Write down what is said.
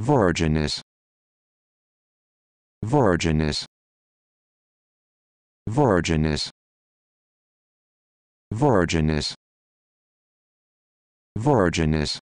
Voraginous. Voraginous. Voraginous. Voraginous. Voraginous.